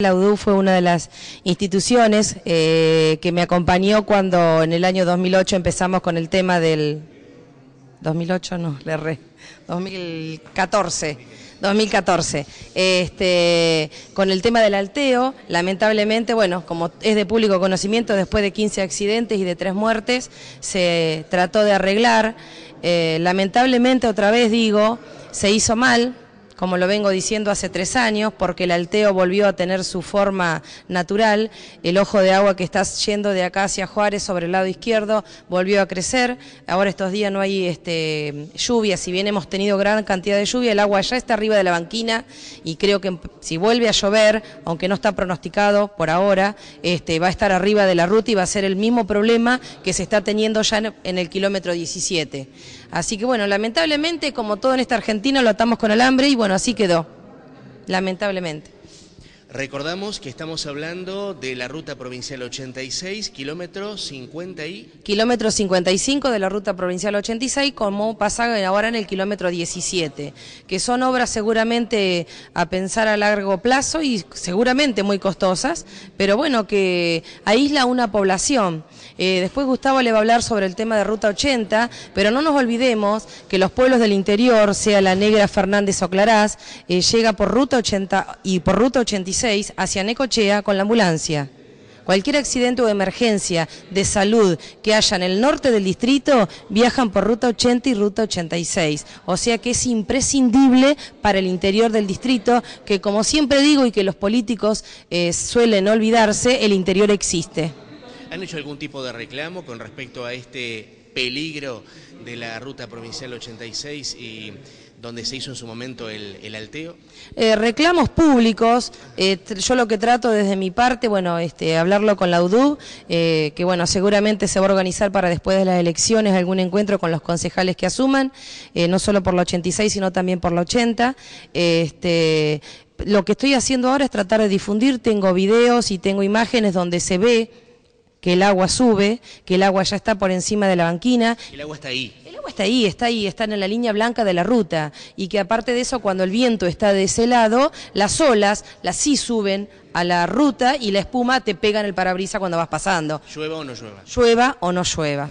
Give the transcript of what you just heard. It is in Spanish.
La UDU fue una de las instituciones eh, que me acompañó cuando en el año 2008 empezamos con el tema del... 2008 no, le erré. 2014. 2014. Este, con el tema del alteo, lamentablemente, bueno, como es de público conocimiento, después de 15 accidentes y de tres muertes, se trató de arreglar. Eh, lamentablemente, otra vez digo, se hizo mal, como lo vengo diciendo hace tres años, porque el alteo volvió a tener su forma natural, el ojo de agua que está yendo de acá hacia Juárez sobre el lado izquierdo volvió a crecer, ahora estos días no hay este, lluvia, si bien hemos tenido gran cantidad de lluvia, el agua ya está arriba de la banquina y creo que si vuelve a llover, aunque no está pronosticado por ahora, este, va a estar arriba de la ruta y va a ser el mismo problema que se está teniendo ya en el kilómetro 17. Así que bueno, lamentablemente, como todo en esta Argentina, lo atamos con alambre y bueno, así quedó, lamentablemente. Recordamos que estamos hablando de la ruta provincial 86, kilómetro 50 y... Kilómetro 55 de la ruta provincial 86, como pasa ahora en el kilómetro 17, que son obras seguramente a pensar a largo plazo y seguramente muy costosas, pero bueno, que aísla una población. Eh, después Gustavo le va a hablar sobre el tema de Ruta 80, pero no nos olvidemos que los pueblos del interior, sea la Negra, Fernández o Clarás, eh, llega por Ruta 80 y por Ruta 86 hacia Necochea con la ambulancia. Cualquier accidente o emergencia de salud que haya en el norte del distrito viajan por ruta 80 y ruta 86. O sea que es imprescindible para el interior del distrito que, como siempre digo y que los políticos eh, suelen olvidarse, el interior existe. ¿Han hecho algún tipo de reclamo con respecto a este peligro de la ruta provincial 86 y donde se hizo en su momento el, alteo? Eh, reclamos públicos, eh, yo lo que trato desde mi parte, bueno, este, hablarlo con la UDU, eh, que bueno, seguramente se va a organizar para después de las elecciones algún encuentro con los concejales que asuman, no solo por la 86, sino también por la 80. Este, lo que estoy haciendo ahora es tratar de difundir, tengo videos y tengo imágenes donde se ve que el agua sube, que el agua ya está por encima de la banquina. El agua está ahí. El agua está ahí, está ahí, está en la línea blanca de la ruta. Y que aparte de eso, cuando el viento está de ese lado, las olas, las sí suben a la ruta y la espuma te pega en el parabrisa cuando vas pasando. Llueva o no llueva. Llueva o no llueva.